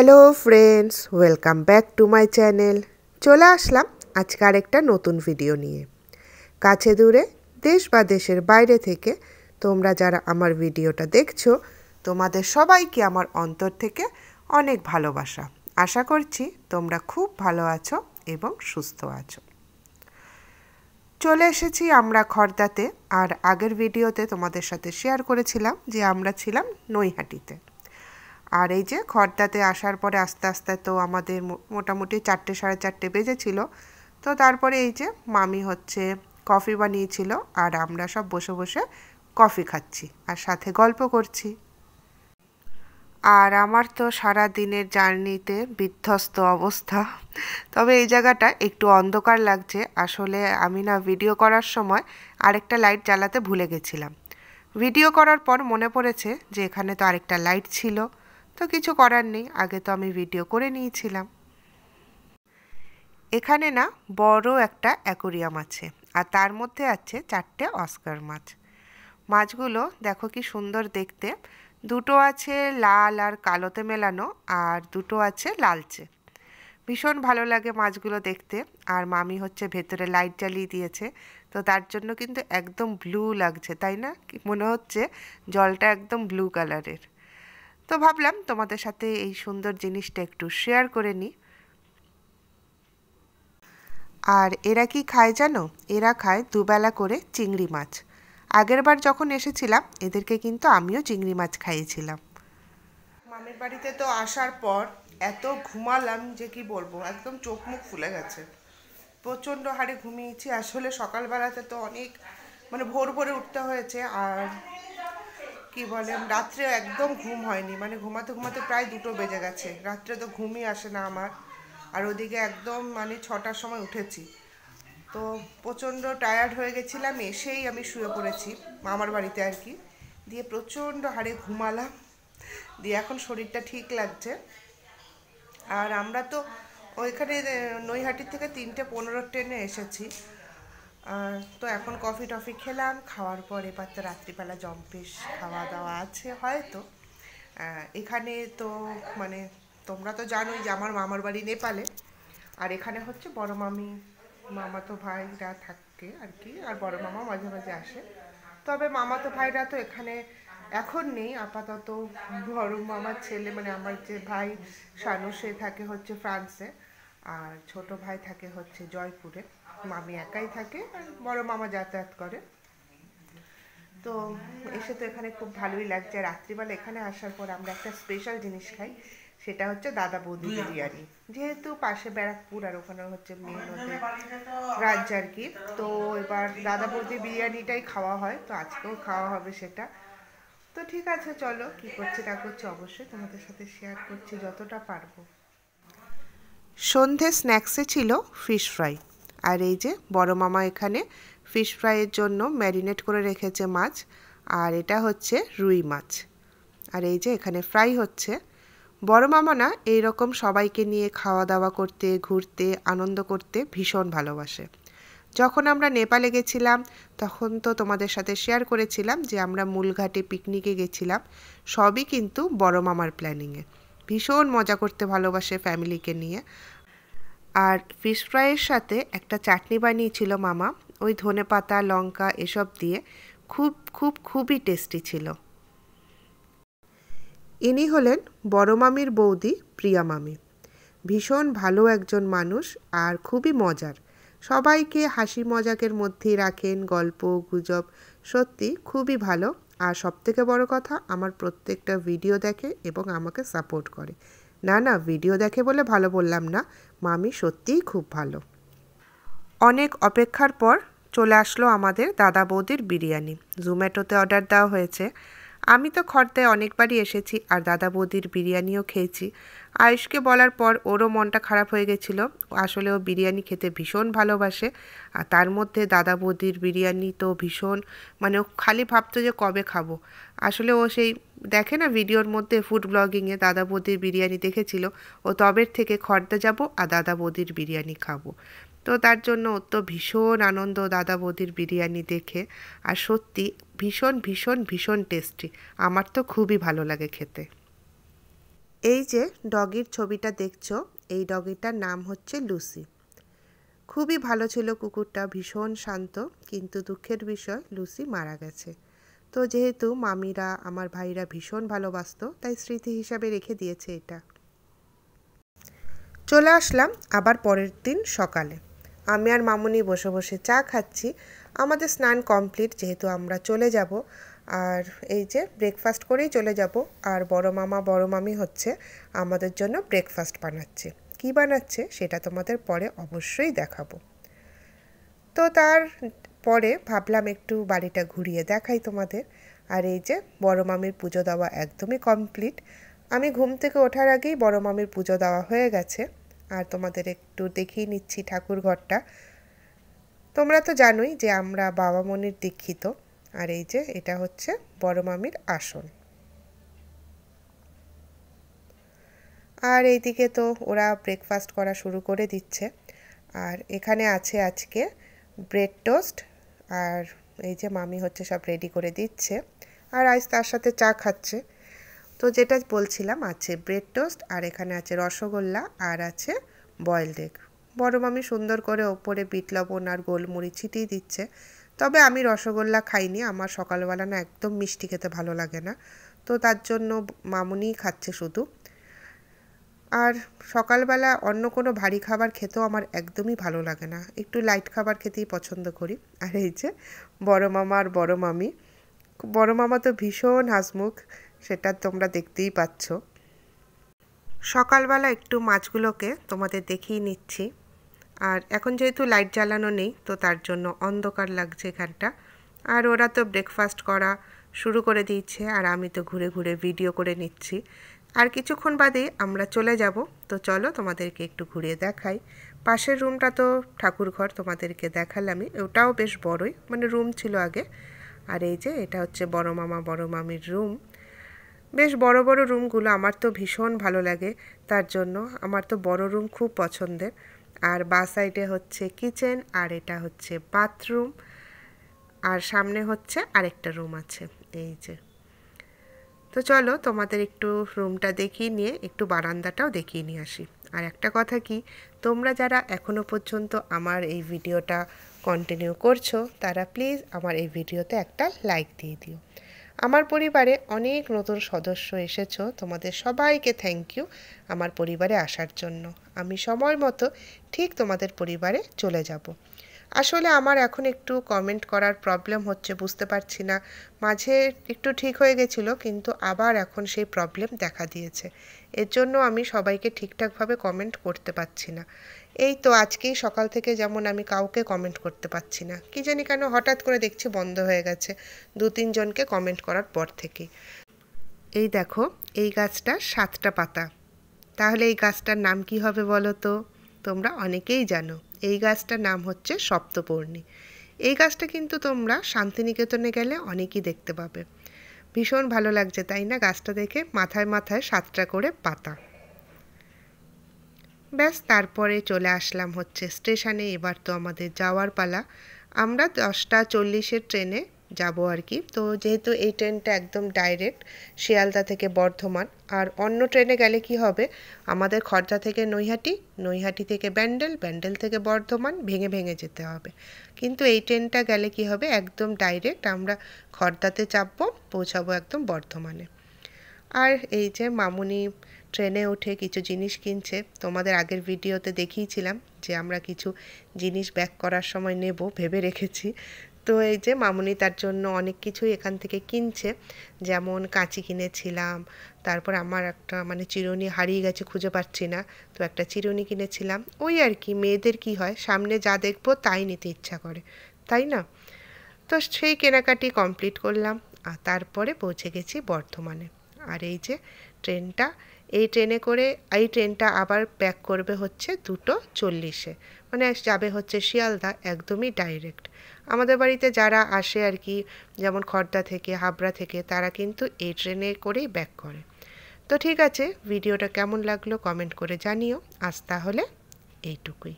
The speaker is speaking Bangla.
hello friends welcome back to my channel চলে আসলাম আজকে আরেকটা নতুন ভিডিও নিয়ে কাছে দূরে দেশ বা দেশের বাইরে থেকে তোমরা যারা আমার ভিডিওটা দেখছো তোমাদের সবাইকে আমার অন্তর থেকে অনেক ভালোবাসা আশা করছি তোমরা খুব ভালো আছো এবং সুস্থ আছো চলে এসেছি আমরা খর্দাতে আর আগের ভিডিওতে তোমাদের সাথে শেয়ার করেছিলাম যে আমরা ছিলাম নৈহাটিতে আর এই যে খর্দাতে আসার পরে আস্তে আস্তে তো আমাদের মোটামুটি চারটে সাড়ে চারটে বেজেছিল তো তারপরে এই যে মামি হচ্ছে কফি বানিয়েছিল আর আমরা সব বসে বসে কফি খাচ্ছি আর সাথে গল্প করছি আর আমার তো সারা দিনের জার্নিতে বিধ্বস্ত অবস্থা তবে এই জায়গাটা একটু অন্ধকার লাগছে আসলে আমি না ভিডিও করার সময় আরেকটা লাইট জ্বালাতে ভুলে গেছিলাম ভিডিও করার পর মনে পড়েছে যে এখানে তো আরেকটা লাইট ছিল তো কিছু করার নেই আগে তো আমি ভিডিও করে নিয়েছিলাম এখানে না বড় একটা অ্যাকোরিয়াম আছে আর তার মধ্যে আছে চারটে অস্কার মাছ মাছগুলো দেখো কি সুন্দর দেখতে দুটো আছে লাল আর কালোতে মেলানো আর দুটো আছে লালচে ভীষণ ভালো লাগে মাছগুলো দেখতে আর মামি হচ্ছে ভেতরে লাইট জ্বালিয়ে দিয়েছে তো তার জন্য কিন্তু একদম ব্লু লাগছে তাই না মনে হচ্ছে জলটা একদম ব্লু কালারের তো ভাবলাম তোমাদের সাথে এই সুন্দর জিনিসটা একটু শেয়ার করে নিই আর এরা কি খায় জানো এরা খায় দুবেলা করে চিংড়ি মাছ আগের বার যখন এসেছিলাম এদেরকে কিন্তু আমিও চিংড়ি মাছ খাইয়েছিলাম মামের বাড়িতে তো আসার পর এত ঘুমালাম যে কি বলবো একদম চোখ মুখ ফুলে গেছে প্রচণ্ড হারে ঘুমিয়েছি আসলে সকালবেলাতে তো অনেক মানে ভোর ভোরে উঠতে হয়েছে আর কি বলে রাত্রে একদম ঘুম হয়নি মানে ঘুমাতে ঘুমাতে প্রায় দুটো বেজে গেছে রাত্রে তো ঘুমই আসে না আমার আর ওদিকে একদম মানে ছটার সময় উঠেছি তো প্রচণ্ড টায়ার্ড হয়ে গেছিলাম এসেই আমি শুয়ে পড়েছি মামার বাড়িতে আর কি দিয়ে প্রচণ্ড হারে ঘুমালাম দিয়ে এখন শরীরটা ঠিক লাগছে আর আমরা তো ওইখানে নৈহাটির থেকে তিনটে পনেরো ট্রেনে এসেছি তো এখন কফি টফি খেলাম খাওয়ার পর এবার তো রাত্রিবেলা জম্পেশ খাওয়া দাওয়া আছে হয়তো এখানে তো মানে তোমরা তো জানোই যে আমার মামার বাড়ি নেপালে আর এখানে হচ্ছে বড় মামি মামা তো ভাইরা থাকে আর কি আর বড় মামা মাঝে মাঝে আসে তবে মামা তো ভাইরা তো এখানে এখন নেই আপাতত বড় মামার ছেলে মানে আমার যে ভাই সানু সে থাকে হচ্ছে ফ্রান্সে আর ছোট ভাই থাকে হচ্ছে জয়পুরে মামি একাই থাকে আর বড় মামা যাতায়াত করে তো এসে তো এখানে খুব ভালোই লাগছে রাত্রিবেলা এখানে আসার পর আমরা একটা স্পেশাল জিনিস খাই সেটা হচ্ছে দাদা বৌদি বিরিয়ানি যেহেতু পাশে ব্যারাকপুর আর ওখানে হচ্ছে মেন ওদের রাজ্য আর কি তো এবার দাদা বৌদি বিরিয়ানিটাই খাওয়া হয় তো আজকেও খাওয়া হবে সেটা তো ঠিক আছে চলো কি করছে না করছে অবশ্যই তোমাদের সাথে শেয়ার করছি যতটা পারবো সন্ধে স্ন্যাক্সে ছিল ফিশ ফ্রাই আর এই যে বড় মামা এখানে ফিশ ফ্রাইয়ের জন্য ম্যারিনেট করে রেখেছে মাছ আর এটা হচ্ছে রুই মাছ আর এই যে এখানে ফ্রাই হচ্ছে বড় মামা না এইরকম সবাইকে নিয়ে খাওয়া দাওয়া করতে ঘুরতে আনন্দ করতে ভীষণ ভালোবাসে যখন আমরা নেপালে গেছিলাম তখন তো তোমাদের সাথে শেয়ার করেছিলাম যে আমরা মূলঘাটে পিকনিকে গেছিলাম সবই কিন্তু বড় মামার প্ল্যানিংয়ে ভীষণ মজা করতে ভালোবাসে ফ্যামিলিকে নিয়ে আর ফিশ ফ্রাইয়ের সাথে একটা চাটনি বানিয়েছিল মামা ওই ধনে পাতা লঙ্কা এসব দিয়ে খুব খুব খুবই টেস্টি ছিল ইনি হলেন বড় মামির বৌদি প্রিয়া মামি ভীষণ ভালো একজন মানুষ আর খুবই মজার সবাইকে হাসি মজাকের মধ্যেই রাখেন গল্প গুজব সত্যি খুবই ভালো আর সবথেকে বড় কথা আমার প্রত্যেকটা ভিডিও দেখে এবং আমাকে সাপোর্ট করে না না ভিডিও দেখে বলে ভালো বললাম না মামি সত্যিই খুব ভালো অনেক অপেক্ষার পর চলে আসলো আমাদের দাদা বৌদির বিরিয়ানি জোম্যাটোতে অর্ডার দেওয়া হয়েছে আমি তো খর্দায় অনেকবারই এসেছি আর দাদা বৌদির বিরিয়ানিও খেয়েছি আয়ুষকে বলার পর ওরও মনটা খারাপ হয়ে গেছিলো আসলে ও বিরিয়ানি খেতে ভীষণ ভালোবাসে আর তার মধ্যে দাদা বৌদির বিরিয়ানি তো ভীষণ মানে ও খালি ভাবতো যে কবে খাবো আসলে ও সেই দেখে না ভিডিওর মধ্যে ফুড ব্লগিংয়ে দাদা বৌদির বিরিয়ানি দেখেছিল ও তবের থেকে খর্দা যাব আর দাদা বৌদির বিরিয়ানি খাবো তো তার জন্য ওর তো ভীষণ আনন্দ দাদা বৌদির বিরিয়ানি দেখে আর সত্যি ভীষণ ভীষণ ভীষণ টেস্টি আমার তো খুবই ভালো লাগে খেতে এই যে ডগির ছবিটা দেখছ এই ডগিটার নাম হচ্ছে লুসি খুবই ভালো ছিল কুকুরটা ভীষণ শান্ত কিন্তু দুঃখের বিষয় লুসি মারা গেছে তো যেহেতু মামিরা আমার ভাইরা ভীষণ ভালোবাসত তাই স্মৃতি হিসাবে রেখে দিয়েছে এটা চলে আসলাম আবার পরের দিন সকালে আমি আর মামুনি বসে বসে চা খাচ্ছি আমাদের স্নান কমপ্লিট যেহেতু আমরা চলে যাব আর এই যে ব্রেকফাস্ট করেই চলে যাব আর বড় মামা বড় মামি হচ্ছে আমাদের জন্য ব্রেকফাস্ট বানাচ্ছে কি বানাচ্ছে সেটা তোমাদের পরে অবশ্যই দেখাবো তো তার পরে ভাবলাম একটু বাড়িটা ঘুরিয়ে দেখাই তোমাদের আর এই যে বড় মামির পুজো দেওয়া একদমই কমপ্লিট আমি ঘুম থেকে ওঠার আগেই বড় মামির পুজো দেওয়া হয়ে গেছে আর তোমাদের একটু দেখিয়ে নিচ্ছি ঠাকুর ঘরটা তোমরা তো জানোই যে আমরা বাবা মনির দীক্ষিত আর এই যে এটা হচ্ছে বড় মামির আসন আর এইদিকে তো ওরা ব্রেকফাস্ট করা শুরু করে দিচ্ছে আর এখানে আছে আজকে ব্রেড টোস্ট আর এই যে মামি হচ্ছে সব রেডি করে দিচ্ছে আর আজ তার সাথে চা খাচ্ছে তো যেটা বলছিলাম আছে ব্রেড টোস্ট আর এখানে আছে রসগোল্লা আর আছে বয়েলড এগ বড় মামি সুন্দর করে ওপরে বিট লবণ আর গোলমরিচ ছিটিয়ে দিচ্ছে তবে আমি রসগোল্লা খাইনি আমার সকালবেলা না একদম মিষ্টি খেতে ভালো লাগে না তো তার জন্য মামুনিই খাচ্ছে শুধু আর সকালবেলা অন্য কোনো ভারী খাবার খেতেও আমার একদমই ভালো লাগে না একটু লাইট খাবার খেতেই পছন্দ করি আর এই যে বড় মামা আর বড় মামি বড় মামা তো ভীষণ হাসমুখ সেটা তোমরা দেখতেই পাচ্ছ সকালবেলা একটু মাছগুলোকে তোমাদের দেখিয়ে নিচ্ছি আর এখন যেহেতু লাইট জ্বালানো নেই তো তার জন্য অন্ধকার লাগছে এখানটা আর ওরা তো ব্রেকফাস্ট করা শুরু করে দিয়েছে আর আমি তো ঘুরে ঘুরে ভিডিও করে নিচ্ছি আর কিছুক্ষণ বাদে আমরা চলে যাব তো চলো তোমাদেরকে একটু ঘুরিয়ে দেখাই পাশের রুমটা তো ঠাকুর ঘর তোমাদেরকে দেখালামই ওটাও বেশ বড়ই মানে রুম ছিল আগে আর এই যে এটা হচ্ছে বড় মামা বড় মামির রুম বেশ বড় বড় রুমগুলো আমার তো ভীষণ ভালো লাগে তার জন্য আমার তো বড় রুম খুব পছন্দের আর বা সাইডে হচ্ছে কিচেন আর এটা হচ্ছে বাথরুম আর সামনে হচ্ছে আরেকটা রুম আছে এই যে তো চলো তোমাদের একটু রুমটা দেখিয়ে নিয়ে একটু বারান্দাটাও দেখিয়ে নিয়ে আসি আর একটা কথা কি তোমরা যারা এখনও পর্যন্ত আমার এই ভিডিওটা কন্টিনিউ করছো তারা প্লিজ আমার এই ভিডিওতে একটা লাইক দিয়ে দিও আমার পরিবারে অনেক নতুন সদস্য এসেছো তোমাদের সবাইকে থ্যাংক ইউ আমার পরিবারে আসার জন্য আমি সময় মতো ঠিক তোমাদের পরিবারে চলে যাব আসলে আমার এখন একটু কমেন্ট করার প্রবলেম হচ্ছে বুঝতে পারছি না মাঝে একটু ঠিক হয়ে গেছিলো কিন্তু আবার এখন সেই প্রবলেম দেখা দিয়েছে এর জন্য আমি সবাইকে ঠিকঠাকভাবে কমেন্ট করতে পারছি না এই তো আজকেই সকাল থেকে যেমন আমি কাউকে কমেন্ট করতে পারছি না কি জানি কেন হঠাৎ করে দেখছি বন্ধ হয়ে গেছে দু তিনজনকে কমেন্ট করার পর থেকে এই দেখো এই গাছটা সাতটা পাতা তাহলে এই গাছটার নাম কি হবে বলো তো তোমরা অনেকেই জানো এই গাছটার নাম হচ্ছে সপ্তপর্ণী এই গাছটা কিন্তু তোমরা শান্তিনিকেতনে গেলে অনেকই দেখতে পাবে ভীষণ ভালো লাগছে তাই না গাছটা দেখে মাথায় মাথায় সাতটা করে পাতা ব্যাস তারপরে চলে আসলাম হচ্ছে স্টেশনে এবার তো আমাদের যাওয়ার পালা আমরা দশটা চল্লিশের ট্রেনে যাব আর কি তো যেহেতু এই ট্রেনটা একদম ডাইরেক্ট শিয়ালদা থেকে বর্ধমান আর অন্য ট্রেনে গেলে কি হবে আমাদের খরচা থেকে নৈহাটি নৈহাটি থেকে ব্যান্ডেল ব্যান্ডেল থেকে বর্ধমান ভেঙে ভেঙে যেতে হবে কিন্তু এই ট্রেনটা গেলে কি হবে একদম ডাইরেক্ট আমরা খর্দাতে চাপবো পৌঁছাবো একদম বর্ধমানে আর এই যে মামুনি ট্রেনে উঠে কিছু জিনিস কিনছে তোমাদের আগের ভিডিওতে দেখিয়েছিলাম যে আমরা কিছু জিনিস ব্যাক করার সময় নেব ভেবে রেখেছি তো এই যে মামুনি তার জন্য অনেক কিছুই এখান থেকে কিনছে যেমন কাঁচি কিনেছিলাম তারপর আমার একটা মানে চিরুনি হারিয়ে গেছে খুঁজে পাচ্ছি না তো একটা চিরুনি কিনেছিলাম ওই আর কি মেয়েদের কি হয় সামনে যা দেখবো তাই নিতে ইচ্ছা করে তাই না তো সেই কেনাকাটি কমপ্লিট করলাম আর তারপরে পৌঁছে গেছি বর্ধমানে আর এই যে ট্রেনটা এই ট্রেনে করে এই ট্রেনটা আবার ব্যাক করবে হচ্ছে দুটো চল্লিশে মানে যাবে হচ্ছে শিয়ালদা একদমই ডাইরেক্ট আমাদের বাড়িতে যারা আসে আর কি যেমন খর্দা থেকে হাবড়া থেকে তারা কিন্তু এই ট্রেনে করেই ব্যাক করে তো ঠিক আছে ভিডিওটা কেমন লাগলো কমেন্ট করে জানিও আজ তাহলে এইটুকুই